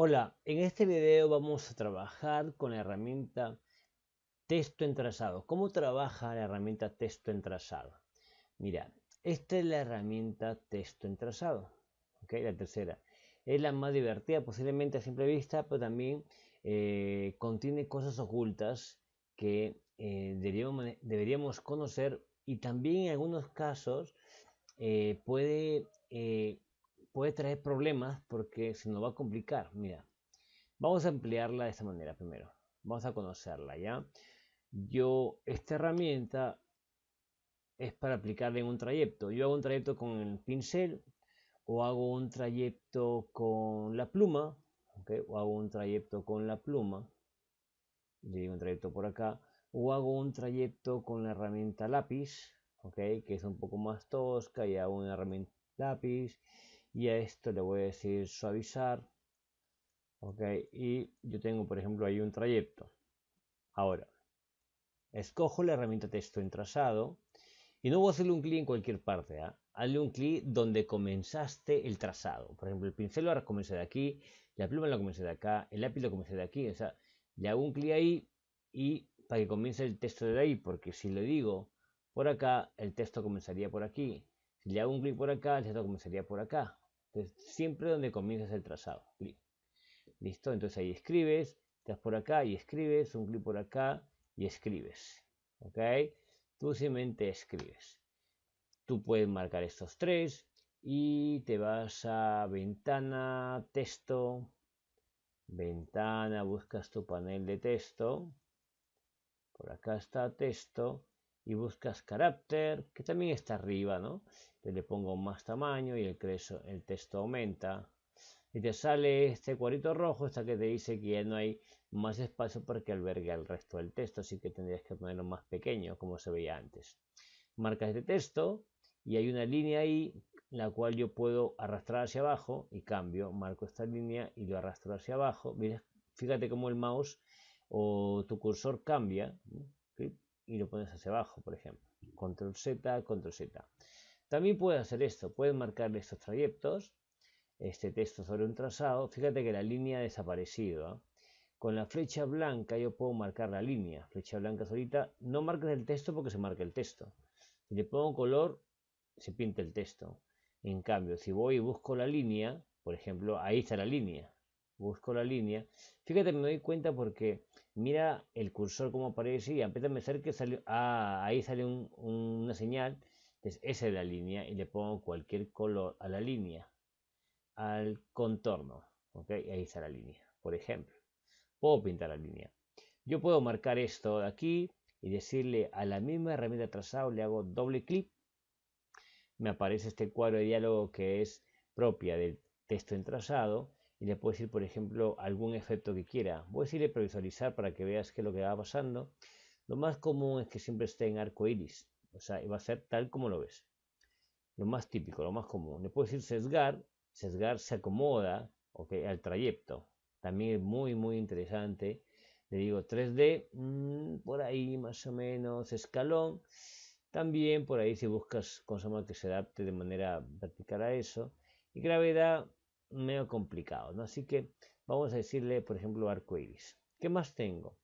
Hola, en este video vamos a trabajar con la herramienta texto en trazado. ¿Cómo trabaja la herramienta texto en trazado? Mira, esta es la herramienta texto en trazado. ¿ok? La tercera. Es la más divertida posiblemente a simple vista, pero también eh, contiene cosas ocultas que eh, deberíamos, conocer y también en algunos casos eh, puede puede traer problemas porque se nos va a complicar. Mira, vamos a emplearla de esta manera primero. Vamos a conocerla, ¿ya? Yo, esta herramienta es para aplicarla en un trayecto. Yo hago un trayecto con el pincel o hago un trayecto con la pluma, o hago un trayecto con la pluma, le digo un trayecto por acá, o hago un trayecto con la herramienta lápiz, ¿okay? que es un poco más tosca, y hago una herramienta lápiz, y a esto le voy a decir suavizar ok y yo tengo por ejemplo ahí un trayecto ahora escojo la herramienta texto en trazado y no voy a hacerle un clic en cualquier parte ¿ah? hazle un clic donde comenzaste el trazado por ejemplo el pincel ahora comencé de aquí la pluma la comencé de acá el lápiz lo comencé de aquí o sea le hago un clic ahí y para que comience el texto de ahí porque si le digo por acá el texto comenzaría por aquí si le hago un clic por acá, el texto comenzaría por acá siempre donde comienzas el trazado. Listo, entonces ahí escribes, te por acá y escribes, un clic por acá y escribes. ¿Ok? Tú simplemente escribes. Tú puedes marcar estos tres y te vas a ventana, texto, ventana, buscas tu panel de texto. Por acá está texto y buscas carácter, que también está arriba, ¿no? le pongo más tamaño y el, creso, el texto aumenta. Y te sale este cuadrito rojo hasta que te dice que ya no hay más espacio para que albergue el resto del texto, así que tendrías que ponerlo más pequeño, como se veía antes. Marcas de este texto y hay una línea ahí la cual yo puedo arrastrar hacia abajo y cambio, marco esta línea y lo arrastro hacia abajo. Mira, fíjate cómo el mouse o tu cursor cambia, y lo pones hacia abajo, por ejemplo. Control Z, Control Z. También puedes hacer esto, puedes marcar estos trayectos, este texto sobre un trazado. Fíjate que la línea ha desaparecido. ¿eh? Con la flecha blanca yo puedo marcar la línea. Flecha blanca solita. No marques el texto porque se marca el texto. Si le pongo color, se pinta el texto. En cambio, si voy y busco la línea, por ejemplo, ahí está la línea. Busco la línea. Fíjate, me doy cuenta porque mira el cursor como aparece y a que ah, ahí sale una señal, entonces esa es la línea y le pongo cualquier color a la línea, al contorno, ok, ahí está la línea, por ejemplo, puedo pintar la línea, yo puedo marcar esto aquí y decirle a la misma herramienta trazado, le hago doble clic, me aparece este cuadro de diálogo que es propia del texto en trazado, y le puedo decir, por ejemplo, algún efecto que quiera. Voy a decirle previsualizar para que veas qué es lo que va pasando. Lo más común es que siempre esté en arco iris, o sea, va a ser tal como lo ves. Lo más típico, lo más común. Le puedes decir sesgar, sesgar se acomoda que al trayecto. También es muy, muy interesante. Le digo 3D, mm, por ahí más o menos escalón. También por ahí si buscas con que se adapte de manera vertical a eso. Y gravedad, medio complicado, ¿no? Así que vamos a decirle, por ejemplo, arco iris. ¿Qué más tengo?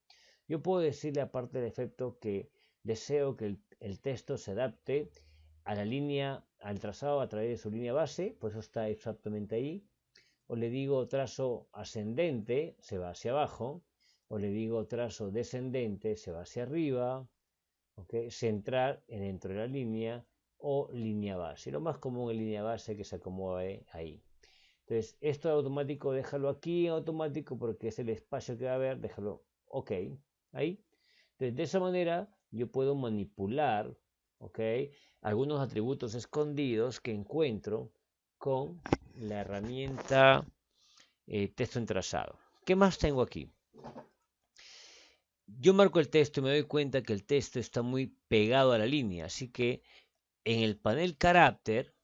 Yo puedo decirle, aparte del efecto, que deseo que el, texto se adapte a la línea, al trazado a través de su línea base, por pues eso está exactamente ahí. O le digo trazo ascendente, se va hacia abajo. O le digo trazo descendente, se va hacia arriba. que Centrar dentro de la línea o línea base. Lo más común es línea base que se acomode ahí. Entonces, esto automático, déjalo aquí automático porque es el espacio que va a haber, déjalo OK, ahí. Entonces, de esa manera yo puedo manipular, OK, algunos atributos escondidos que encuentro con la herramienta eh, texto en ¿Qué más tengo aquí? Yo marco el texto y me doy cuenta que el texto está muy pegado a la línea, así que en el panel carácter,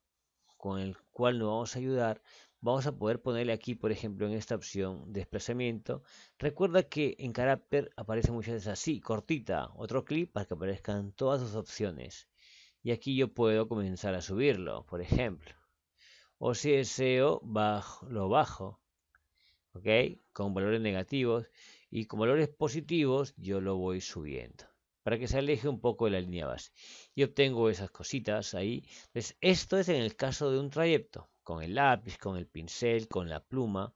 con el cual nos vamos a ayudar, vamos a poder ponerle aquí, por ejemplo, en esta opción desplazamiento. Recuerda que en carácter aparece muchas veces así, cortita, otro clic para que aparezcan todas sus opciones. Y aquí yo puedo comenzar a subirlo, por ejemplo. O si deseo, lo bajo. ¿Ok? Con valores negativos. Y con valores positivos yo lo voy subiendo. Para que se aleje un poco de la línea base. Y obtengo esas cositas ahí. Entonces, esto es en el caso de un trayecto con el lápiz, con el pincel, con la pluma.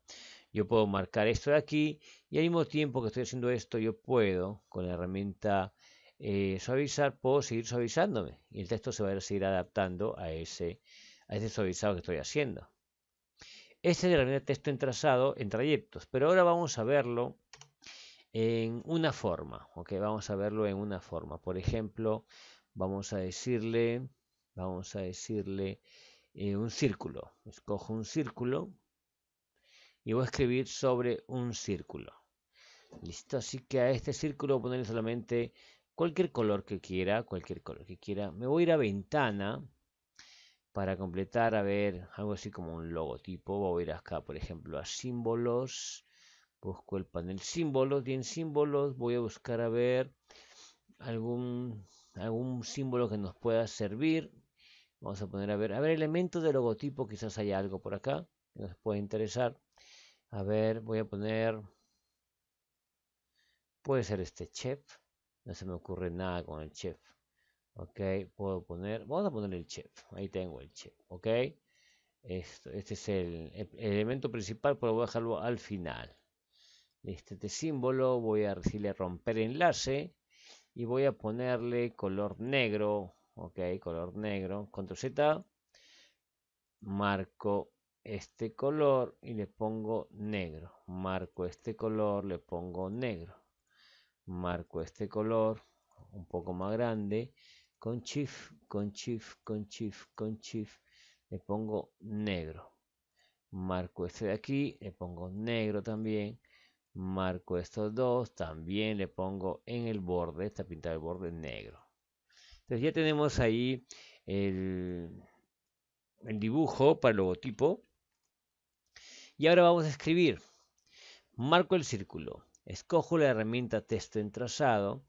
Yo puedo marcar esto de aquí y al mismo tiempo que estoy haciendo esto, yo puedo con la herramienta eh, suavizar, puedo seguir suavizándome y el texto se va a seguir adaptando a ese, ese suavizado que estoy haciendo. Este es el texto entrasado en trayectos, pero ahora vamos a verlo en una forma, que vamos a verlo en una forma. Por ejemplo, vamos a decirle, vamos a decirle eh, un círculo. Escojo un círculo y voy a escribir sobre un círculo. Listo, así que a este círculo voy a ponerle solamente cualquier color que quiera, cualquier color que quiera. Me voy a ir a ventana para completar, a ver, algo así como un logotipo. Voy a ir acá, por ejemplo, a símbolos. Busco el panel símbolos y en símbolos voy a buscar a ver algún, algún símbolo que nos pueda servir. Vamos a poner a ver, a ver elementos de logotipo, quizás haya algo por acá que nos pueda interesar. A ver, voy a poner, puede ser este chef, no se me ocurre nada con el chef. Ok, puedo poner, vamos a poner el chef, ahí tengo el chef, ok. este es el, elemento principal, pero voy a dejarlo al final. Este, este símbolo voy a decirle romper enlace y voy a ponerle color negro ok, color negro, control Z, marco este color y le pongo negro, marco este color, le pongo negro, marco este color un poco más grande, con shift, con shift, con shift, con shift, le pongo negro, marco este de aquí, le pongo negro también, marco estos dos, también le pongo en el borde, está pintado el borde negro. Entonces ya tenemos ahí el, el dibujo para el logotipo. Y ahora vamos a escribir. Marco el círculo. Escojo la herramienta texto en trazado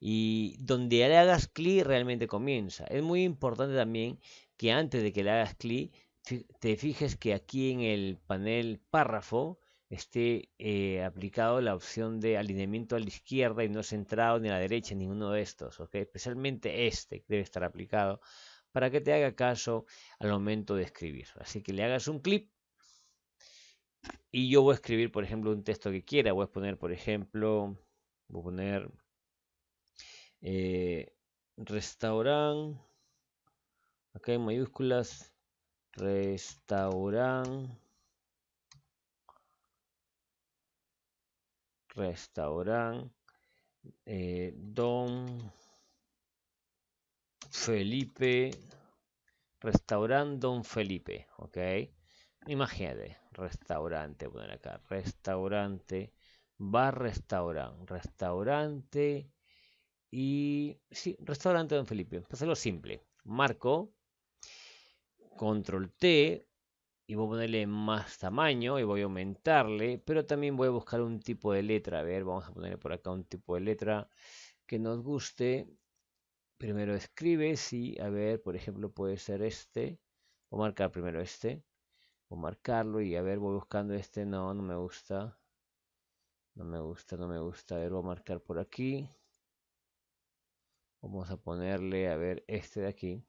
y donde le hagas clic realmente comienza. Es muy importante también que antes de que le hagas clic te fijes que aquí en el panel párrafo esté eh, aplicado la opción de alineamiento a la izquierda y no centrado ni a la derecha, ninguno de estos, Especialmente este debe estar aplicado para que te haga caso al momento de escribir. Así que le hagas un clip y yo voy a escribir, por ejemplo, un texto que quiera. Voy a poner, por ejemplo, voy a poner eh, acá en mayúsculas, restaurante restaurante eh, Don Felipe, restaurante Don Felipe, ok. Imagínate, restaurante, poner acá, restaurante, bar, restaurante, restaurante y sí, restaurante Don Felipe, para hacerlo simple. Marco, control T, y voy a ponerle más tamaño y voy a aumentarle, pero también voy a buscar un tipo de letra. A ver, vamos a ponerle por acá un tipo de letra que nos guste. Primero escribe, y, a ver, por ejemplo, puede ser este. Voy a marcar primero este. Voy a marcarlo y, a ver, voy buscando este. No, no me gusta. No me gusta, no me gusta. A ver, voy a marcar por aquí. Vamos a ponerle, a ver, este de aquí.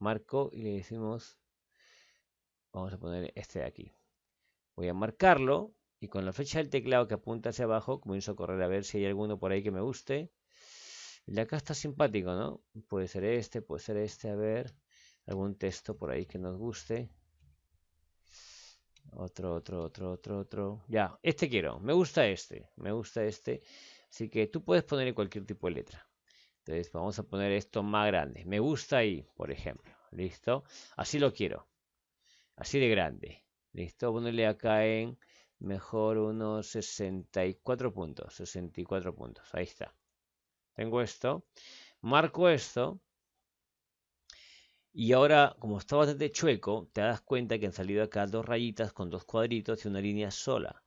Marco y le decimos Vamos a poner este de aquí. Voy a marcarlo y con la flecha del teclado que apunta hacia abajo comienzo a correr a ver si hay alguno por ahí que me guste. El de acá está simpático, ¿no? Puede ser este, puede ser este, a ver. Algún texto por ahí que nos guste. Otro, otro, otro, otro, otro. Ya, este quiero. Me gusta este. Me gusta este. Así que tú puedes poner cualquier tipo de letra. Entonces vamos a poner esto más grande. Me gusta ahí, por ejemplo. Listo. Así lo quiero así de grande. Listo, ponerle acá en mejor unos 64 puntos, 64 puntos, ahí está. Tengo esto, marco esto. Y ahora, como está bastante chueco, te das cuenta que han salido acá dos rayitas con dos cuadritos y una línea sola.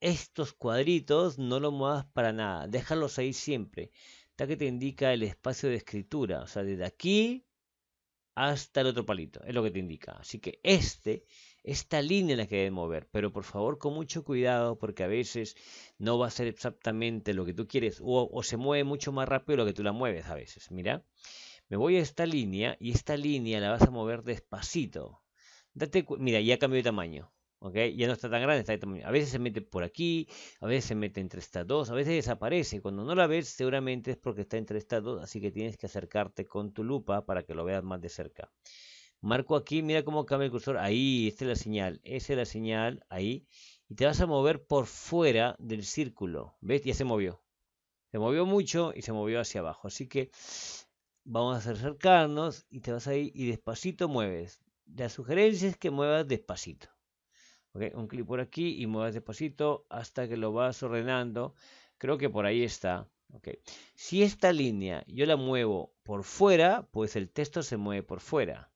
Estos cuadritos no los muevas para nada, déjalos ahí siempre. Está que te indica el espacio de escritura, o sea, desde aquí hasta el otro palito, es lo que te indica. Así que este, esta línea la que debes mover, pero por favor con mucho cuidado porque a veces no va a ser exactamente lo que tú quieres o, se mueve mucho más rápido lo que tú la mueves a veces. Mira, me voy a esta línea y esta línea la vas a mover despacito. Date, mira, ya cambió de tamaño. Ya no está tan grande, A veces se mete por aquí, a veces se mete entre estas dos, a veces desaparece. Cuando no la ves, seguramente es porque está entre estas dos, así que tienes que acercarte con tu lupa para que lo veas más de cerca. Marco aquí, mira cómo cambia el cursor. Ahí, esta es la señal, esa es la señal, ahí. Y te vas a mover por fuera del círculo. ¿Ves? Ya se movió. Se movió mucho y se movió hacia abajo. Así que vamos a acercarnos y te vas ahí y despacito mueves. La sugerencia es que muevas despacito un clic por aquí y muevas despacito hasta que lo vas ordenando. Creo que por ahí está. Si esta línea yo la muevo por fuera, pues el texto se mueve por fuera.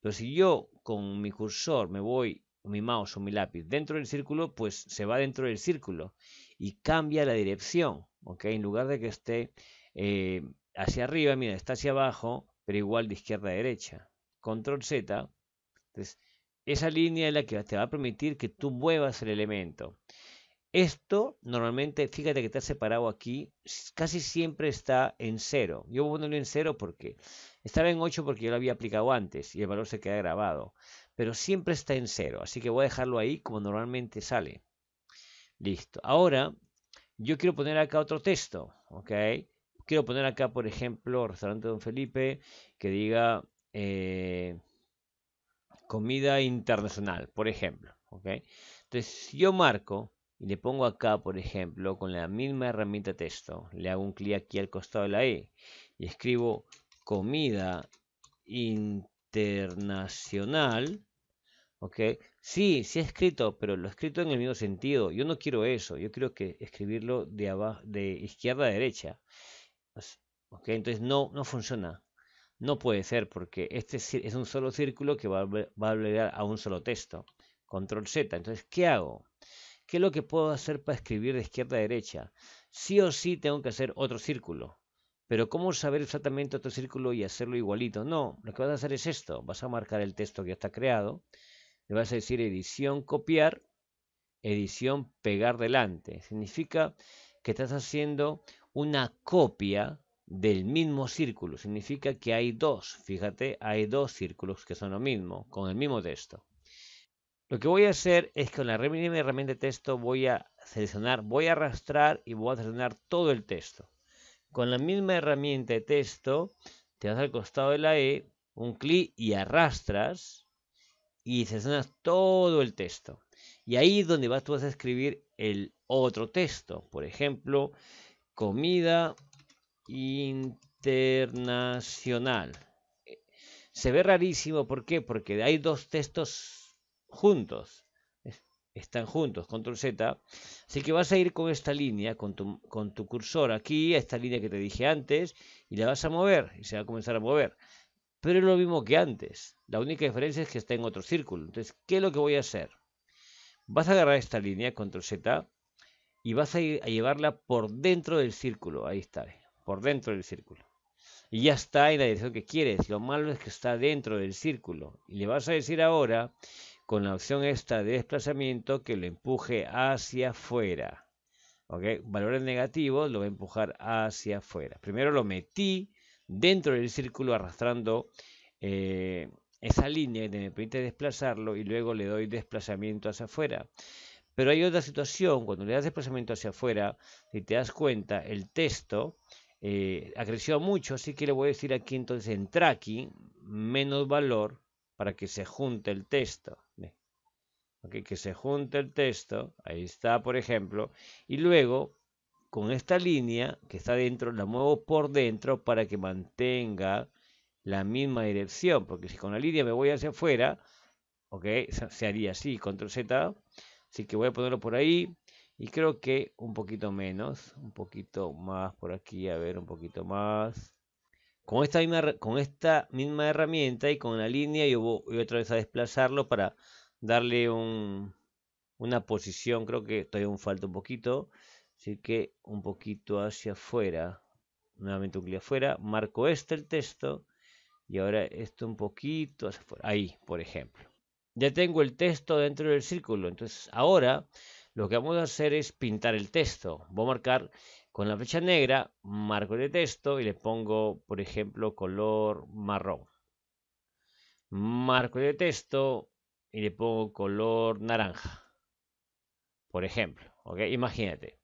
Pero si yo con mi cursor me voy, mi mouse o mi lápiz dentro del círculo, pues se va dentro del círculo y cambia la dirección. En lugar de que esté eh, hacia arriba, mira, está hacia abajo, pero igual de izquierda a derecha. Control Z. Entonces, esa línea es la que te va a permitir que tú muevas el elemento. Esto normalmente, fíjate que está separado aquí, casi siempre está en cero. Yo voy a ponerlo en cero porque estaba en 8 porque yo lo había aplicado antes y el valor se queda grabado. Pero siempre está en cero, así que voy a dejarlo ahí como normalmente sale. Listo. Ahora, yo quiero poner acá otro texto, ¿ok? Quiero poner acá, por ejemplo, restaurante Don Felipe, que diga... Eh, comida internacional, por ejemplo. ¿ok? Entonces, si yo marco y le pongo acá, por ejemplo, con la misma herramienta texto, le hago un clic aquí al costado de la E y escribo comida internacional. ¿Ok? Sí, sí he escrito, pero lo he escrito en el mismo sentido. Yo no quiero eso. Yo quiero que escribirlo de, abajo, de izquierda a derecha. ¿Ok? Entonces no, no funciona. No puede ser porque este es un solo círculo que va a, va a a un solo texto. Control Z. Entonces, ¿qué hago? ¿Qué es lo que puedo hacer para escribir de izquierda a derecha? Sí o sí tengo que hacer otro círculo. Pero ¿cómo saber exactamente otro círculo y hacerlo igualito? No, lo que vas a hacer es esto. Vas a marcar el texto que ya está creado. Le vas a decir edición copiar, edición pegar delante. Significa que estás haciendo una copia del mismo círculo. Significa que hay dos, fíjate, hay dos círculos que son lo mismo, con el mismo texto. Lo que voy a hacer es que con la herramienta de texto voy a seleccionar, voy a arrastrar y voy a seleccionar todo el texto. Con la misma herramienta de texto, te vas al costado de la E, un clic y arrastras y seleccionas todo el texto. Y ahí es donde vas, tú vas a escribir el otro texto. Por ejemplo, comida internacional. Eh, se ve rarísimo, ¿por qué? Porque hay dos textos juntos. Están juntos, control Z. Así que vas a ir con esta línea, con tu, cursor aquí, a esta línea que te dije antes, y la vas a mover, y se va a comenzar a mover. Pero es lo mismo que antes. La única diferencia es que está en otro círculo. Entonces, ¿qué es lo que voy a hacer? Vas a agarrar esta línea, control Z, y vas a, a llevarla por dentro del círculo. Ahí está por dentro del círculo. Y ya está en la dirección que quieres. Lo malo es que está dentro del círculo. Y le vas a decir ahora, con la opción esta de desplazamiento, que lo empuje hacia afuera. ¿Ok? Valores negativos lo va a empujar hacia afuera. Primero lo metí dentro del círculo arrastrando eh, esa línea que me permite desplazarlo y luego le doy desplazamiento hacia afuera. Pero hay otra situación, cuando le das desplazamiento hacia afuera, si te das cuenta, el texto ha eh, crecido mucho, así que le voy a decir aquí entonces en tracking menos valor para que se junte el texto. que se junte el texto, ahí está por ejemplo, y luego con esta línea que está dentro la muevo por dentro para que mantenga la misma dirección, porque si con la línea me voy hacia afuera, ok, se haría así, control Z, así que voy a ponerlo por ahí, y creo que un poquito menos, un poquito más por aquí, a ver, un poquito más. Con esta misma, con esta misma herramienta y con la línea yo voy otra vez a desplazarlo para darle una posición. Creo que todavía un falta un poquito. Así que un poquito hacia afuera. Nuevamente un clic afuera. Marco este el texto. Y ahora esto un poquito hacia afuera. Ahí, por ejemplo. Ya tengo el texto dentro del círculo. Entonces ahora lo que vamos a hacer es pintar el texto. Voy a marcar con la flecha negra, marco de este texto y le pongo, por ejemplo, color marrón. Marco de este texto y le pongo color naranja. Por ejemplo, ¿ok? Imagínate.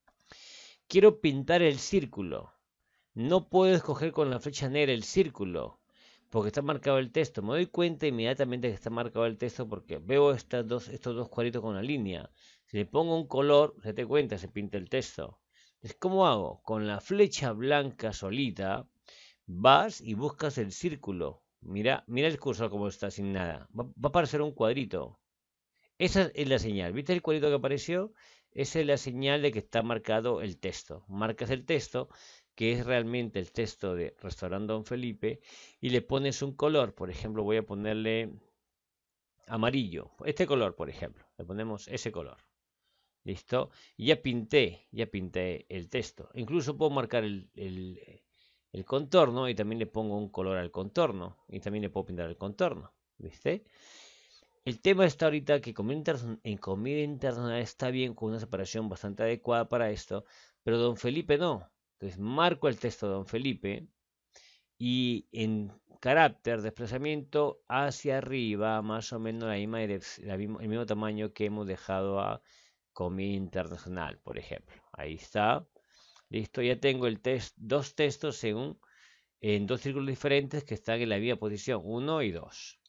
Quiero pintar el círculo. No puedo escoger con la flecha negra el círculo porque está marcado el texto. Me doy cuenta inmediatamente que está marcado el texto porque veo estos dos cuadritos con la línea le pongo un color, se te cuenta, se pinta el texto. ¿Es ¿cómo hago? Con la flecha blanca solita, vas y buscas el círculo. Mira, mira el cursor como está sin nada. Va, a aparecer un cuadrito. Esa es la señal. ¿Viste el cuadrito que apareció? Esa es la señal de que está marcado el texto. Marcas el texto, que es realmente el texto de Restaurando Don Felipe, y le pones un color. Por ejemplo, voy a ponerle amarillo. Este color, por ejemplo. Le ponemos ese color. Listo. Y ya pinté, ya pinté el texto. Incluso puedo marcar eh, el, contorno y también le pongo un color al contorno. Y también le puedo pintar el contorno. ¿Viste? El tema está ahorita que en comida interna está bien con una separación bastante adecuada para esto, pero Don Felipe no. Entonces marco el texto de Don Felipe y en carácter, desplazamiento hacia arriba, más o menos la misma, el mismo tamaño que hemos dejado a, comida internacional, por ejemplo. Ahí está. Listo, ya tengo el test, dos textos en, dos círculos diferentes que están en la misma posición, 1 y 2.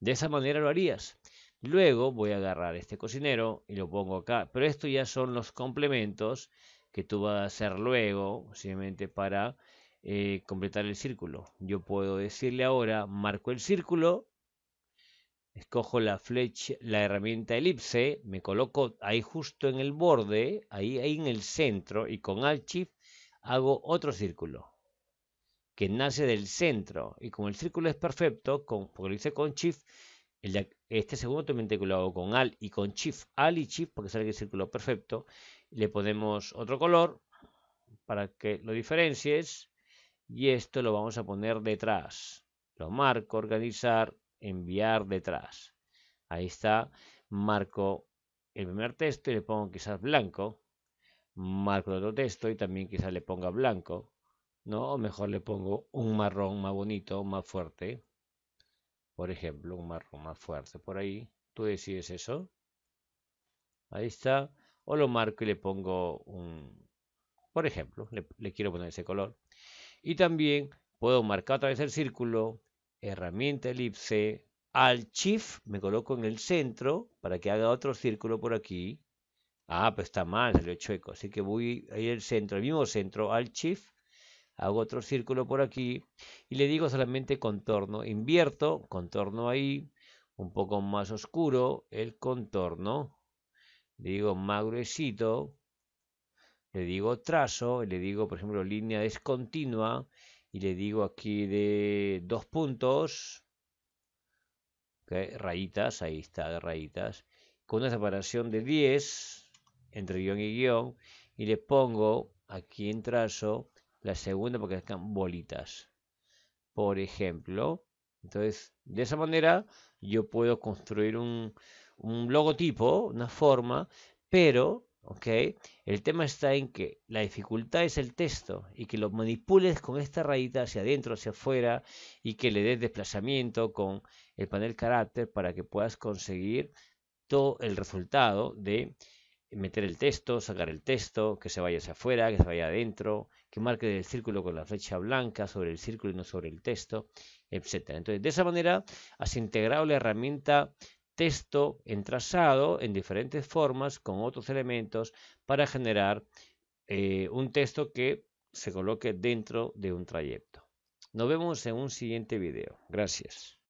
De esa manera lo harías. Luego voy a agarrar este cocinero y lo pongo acá. Pero esto ya son los complementos que tú vas a hacer luego, simplemente para eh, completar el círculo. Yo puedo decirle ahora, marco el círculo escojo la flecha, la herramienta elipse, me coloco ahí justo en el borde, ahí, ahí en el centro, y con Alt Shift hago otro círculo que nace del centro. Y como el círculo es perfecto, con, porque lo hice con Shift, este segundo también lo hago con Alt y con Shift, Alt y Shift, porque sale el círculo perfecto. Le ponemos otro color para que lo diferencies. Y esto lo vamos a poner detrás. Lo marco, organizar, enviar detrás. Ahí está, marco el primer texto y le pongo quizás blanco, marco el otro texto y también quizás le ponga blanco, ¿no? O mejor le pongo un marrón más bonito, más fuerte, por ejemplo, un marrón más fuerte por ahí. Tú decides eso. Ahí está. O lo marco y le pongo un, por ejemplo, le, le quiero poner ese color. Y también puedo marcar otra vez el círculo, herramienta elipse, al shift me coloco en el centro para que haga otro círculo por aquí. Ah, pues está mal, lo chueco. Así que voy ahí al centro, el mismo centro, al shift, hago otro círculo por aquí y le digo solamente contorno, invierto, contorno ahí, un poco más oscuro el contorno, le digo más gruesito, le digo trazo, le digo por ejemplo línea descontinua y le digo aquí de dos puntos, rayitas, ahí está, de rayitas, con una separación de 10 entre guión y guión y le pongo aquí en trazo la segunda porque están bolitas, por ejemplo. Entonces, de esa manera yo puedo construir un, un logotipo, una forma, pero ¿ok? El tema está en que la dificultad es el texto y que lo manipules con esta rayita hacia adentro, hacia afuera y que le des desplazamiento con el panel carácter para que puedas conseguir todo el resultado de meter el texto, sacar el texto, que se vaya hacia afuera, que se vaya adentro, que marque el círculo con la flecha blanca sobre el círculo y no sobre el texto, etc. Entonces, de esa manera has integrado la herramienta texto entrasado en diferentes formas con otros elementos para generar eh, un texto que se coloque dentro de un trayecto. Nos vemos en un siguiente video. Gracias.